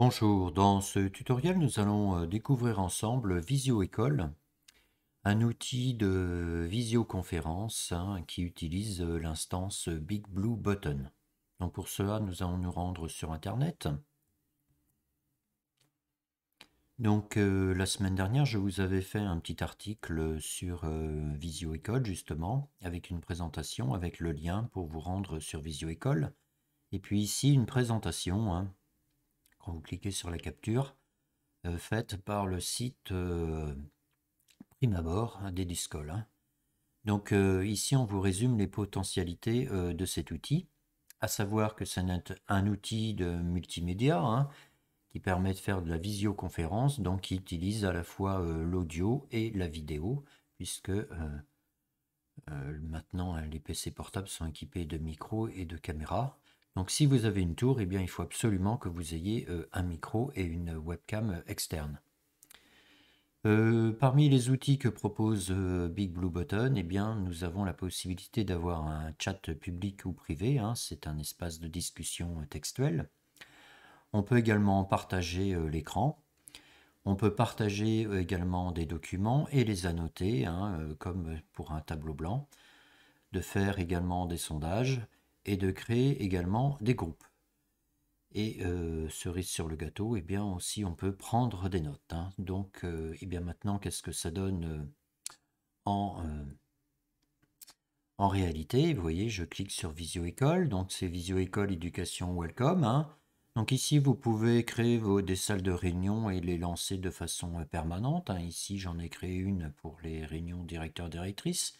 Bonjour, dans ce tutoriel, nous allons euh, découvrir ensemble École, un outil de visioconférence hein, qui utilise euh, l'instance Big Blue Button. Donc pour cela, nous allons nous rendre sur Internet. Donc euh, la semaine dernière, je vous avais fait un petit article sur visioécole justement, avec une présentation, avec le lien pour vous rendre sur visioécole Et puis ici, une présentation hein, quand vous cliquez sur la capture euh, faite par le site euh, Primabord hein, des Discol. Hein. Donc euh, ici, on vous résume les potentialités euh, de cet outil, à savoir que c'est un, un, outil de multimédia hein, qui permet de faire de la visioconférence, donc qui utilise à la fois l'audio et la vidéo, puisque maintenant les PC portables sont équipés de micros et de caméras. Donc si vous avez une tour, eh bien, il faut absolument que vous ayez euh, un micro et une webcam euh, externe. Euh, parmi les outils que propose Big Blue Button, eh bien, nous avons la possibilité d'avoir un chat public ou privé. Hein. C'est un espace de discussion textuelle. On peut également partager l'écran. On peut partager également des documents et les annoter, hein, comme pour un tableau blanc. De faire également des sondages et de créer également des groupes. Et euh, cerise sur le gâteau, eh bien aussi on peut prendre des notes. Hein. Donc euh, eh bien maintenant qu'est-ce que ça donne euh, en, en réalité Vous voyez, je clique sur Visio École, donc c'est Visio École Éducation Welcome. Hein. Donc ici vous pouvez créer des salles de réunion et les lancer de façon permanente. Hein. Ici j'en ai créé une pour les réunions directeurs-directrices.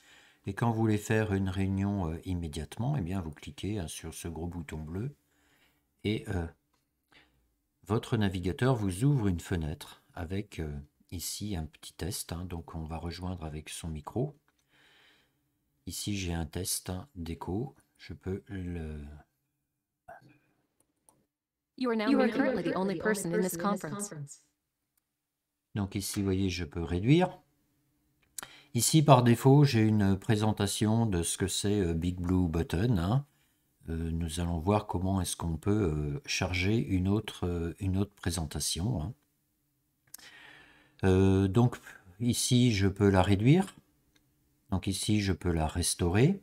Et quand vous voulez faire une réunion euh, immédiatement, et eh bien vous cliquez hein, sur ce gros bouton bleu et euh, votre navigateur vous ouvre une fenêtre avec euh, ici un petit test. Hein. donc on va rejoindre avec son micro. Ici j'ai un test hein, d'écho. Je peux le... Donc ici, vous voyez, je peux réduire. Ici, par défaut, j'ai une présentation de ce que c'est euh, Big Blue Button. Hein. Euh, nous allons voir comment est-ce qu'on peut euh, charger une autre, présentation. Hein. donc ici, je peux la réduire. Donc ici, je peux la restaurer.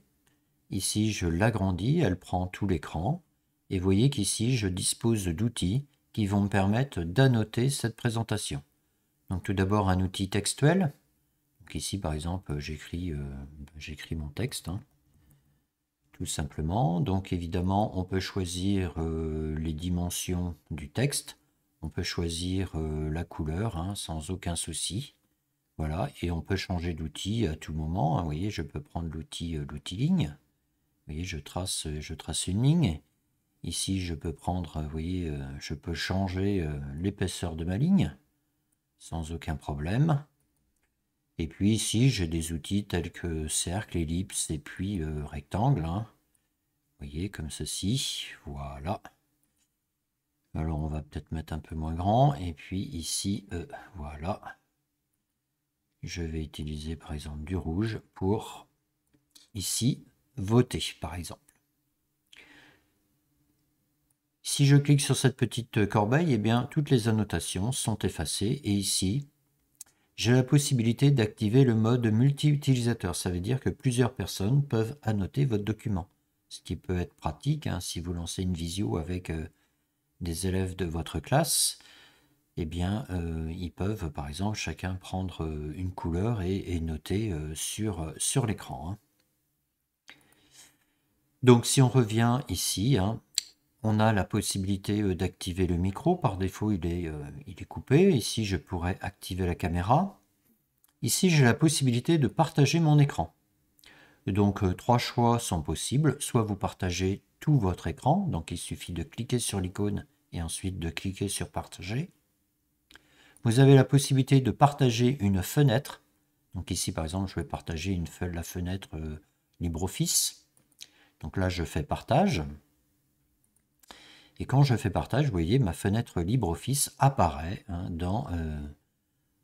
Ici, je l'agrandis, elle prend tout l'écran. Et voyez qu'ici, je dispose d'outils qui vont me permettre d'annoter cette présentation. Donc tout d'abord un outil textuel ici, par exemple, j'écris euh, mon texte, hein, tout simplement. Donc évidemment, on peut choisir euh, les dimensions du texte, on peut choisir euh, la couleur hein, sans aucun souci. Voilà, et on peut changer d'outil à tout moment. Vous voyez, je peux prendre l'outil l'outil ligne. Vous voyez, je trace, je trace une ligne. Ici, je peux prendre, vous voyez, je peux changer l'épaisseur de ma ligne sans aucun problème. Et puis ici, j'ai des outils tels que cercle, ellipse et puis euh, rectangle. Hein. Vous voyez, comme ceci. Voilà. Alors, on va peut-être mettre un peu moins grand. Et puis ici, euh, voilà. Je vais utiliser par exemple du rouge pour ici voter par exemple. Si je clique sur cette petite euh, corbeille, eh bien, toutes les annotations sont effacées et ici, j'ai la possibilité d'activer le mode multi-utilisateur. Ça veut dire que plusieurs personnes peuvent annoter votre document, ce qui peut être pratique hein, si vous lancez une visio avec euh, des élèves de votre classe. Eh bien, euh, ils peuvent, par exemple, chacun prendre euh, une couleur et, noter sur, l'écran. Hein. Donc, si on revient ici, hein, on a la possibilité euh, d'activer le micro. Par défaut, il est, euh, il est coupé. Ici, je pourrais activer la caméra. Ici, j'ai la possibilité de partager mon écran. Donc, euh, trois choix sont possibles. Soit vous partagez tout votre écran. Donc, il suffit de cliquer sur l'icône et ensuite de cliquer sur partager. Vous avez la possibilité de partager une fenêtre. Donc ici, par exemple, je vais partager une, la fenêtre LibreOffice. Donc là, je fais partage. Et quand je fais partage, vous voyez, ma fenêtre LibreOffice apparaît hein, dans, euh,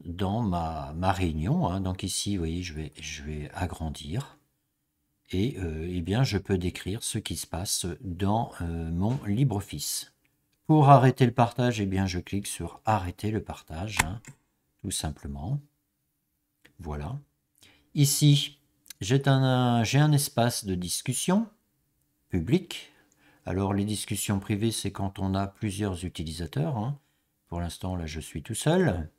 dans ma, réunion. Hein. Donc ici, vous voyez, je vais, je vais agrandir. Et euh, eh bien, je peux décrire ce qui se passe dans euh, mon LibreOffice. Pour arrêter le partage, eh bien, je clique sur « Arrêter le partage hein, tout simplement. Voilà. Ici, j'ai un, un espace de discussion public alors les discussions privées, c'est quand on a plusieurs utilisateurs. Hein. Pour l'instant, là, je suis tout seul.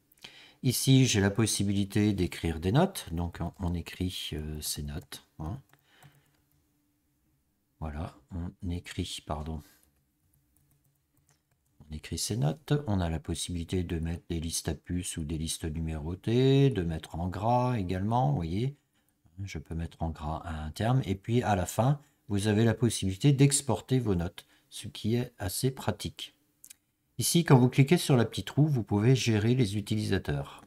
Ici, j'ai la possibilité d'écrire des notes. Donc on écrit euh, ces notes. Hein. Voilà, on écrit, pardon. On écrit ces notes. On a la possibilité de mettre des listes à puces ou des listes numérotées, de mettre en gras également, vous voyez. Je peux mettre en gras un terme. Et puis à la fin, vous avez la possibilité d'exporter vos notes, ce qui est assez pratique. Ici, quand vous cliquez sur la petite roue, vous pouvez gérer les utilisateurs.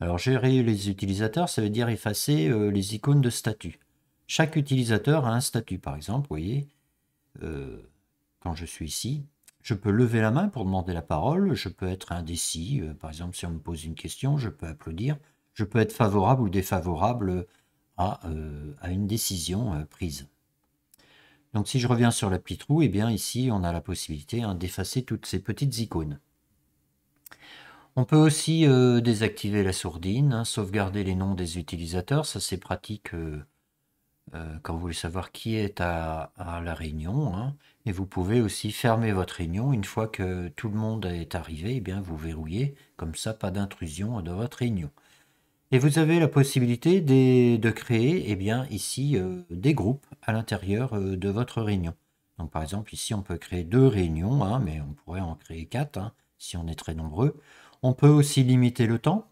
Alors gérer les utilisateurs, ça veut dire effacer euh, les icônes de statut. Chaque utilisateur a un statut, par exemple, vous voyez, euh, quand je suis ici, je peux lever la main pour demander la parole, je peux être indécis, euh, par exemple si on me pose une question, je peux applaudir, je peux être favorable ou défavorable à une décision prise. Donc si je reviens sur la petite roue, et eh bien ici on a la possibilité hein, d'effacer toutes ces petites icônes. On peut aussi euh, désactiver la sourdine, hein, sauvegarder les noms des utilisateurs, ça c'est pratique euh, euh, quand vous voulez savoir qui est à, la réunion. Hein. Et vous pouvez aussi fermer votre réunion une fois que tout le monde est arrivé, et eh bien vous verrouillez, comme ça pas d'intrusion dans votre réunion. Et vous avez la possibilité de créer eh bien, ici euh, des groupes à l'intérieur euh, de votre réunion. Donc par exemple ici on peut créer deux réunions, hein, mais on pourrait en créer quatre hein, si on est très nombreux. On peut aussi limiter le temps.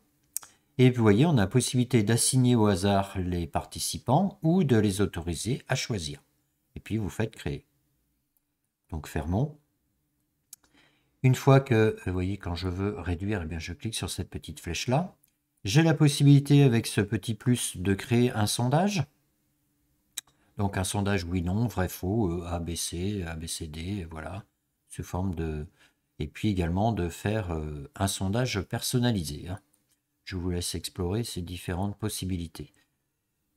Et vous voyez, on a la possibilité d'assigner au hasard les participants ou de les autoriser à choisir. Et puis vous faites créer. Donc fermons. Une fois que, vous voyez, quand je veux réduire, eh bien, je clique sur cette petite flèche-là. J'ai la possibilité avec ce petit plus de créer un sondage. Donc un sondage oui-non, vrai-faux, euh, ABC, ABCD, voilà, sous forme de... Et puis également de faire euh, un sondage personnalisé. Hein. Je vous laisse explorer ces différentes possibilités.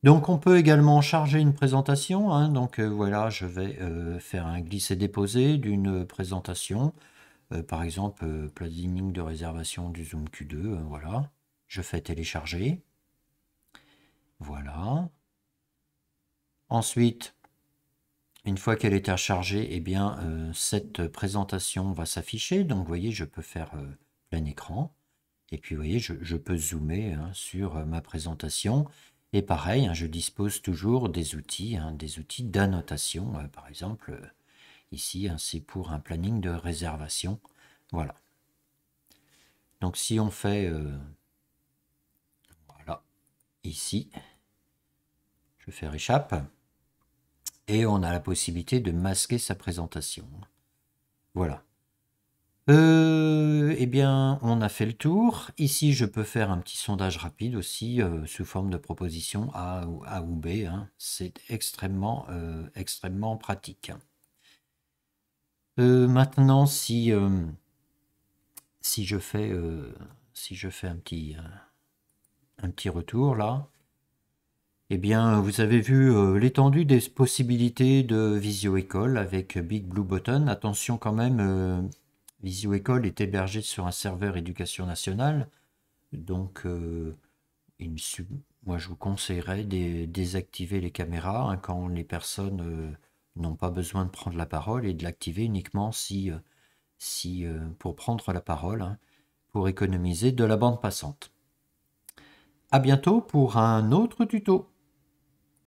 Donc on peut également charger une présentation. Hein. Donc euh, voilà, je vais faire un glisser-déposer d'une présentation. par exemple, planning de réservation du Zoom Q2, hein, voilà. Je fais télécharger. Voilà. Ensuite, une fois qu'elle est téléchargée, eh bien, euh, cette présentation va s'afficher. Donc, vous voyez, je peux faire euh, plein écran. Et puis, vous voyez, je, peux zoomer hein, sur euh, ma présentation. Et pareil, hein, je dispose toujours des outils, hein, des outils d'annotation. par exemple, ici, c'est pour un planning de réservation. Voilà. Donc, si on fait ici. Je fais échappe. Et on a la possibilité de masquer sa présentation. Voilà. Euh, eh bien, on a fait le tour. Ici, je peux faire un petit sondage rapide aussi euh, sous forme de proposition A ou, a ou B. Hein. C'est extrêmement, euh, extrêmement pratique. maintenant, si, si, je fais, si je fais un petit un petit retour là, eh bien, vous avez vu euh, l'étendue des possibilités de visio-école avec Big Blue Button. Attention quand même, euh, visio-école est hébergé sur un serveur éducation nationale. Donc, euh, moi, je vous conseillerais de désactiver les caméras hein, quand les personnes n'ont pas besoin de prendre la parole et de l'activer uniquement si, si pour prendre la parole, hein, pour économiser de la bande passante. A bientôt pour un autre tuto.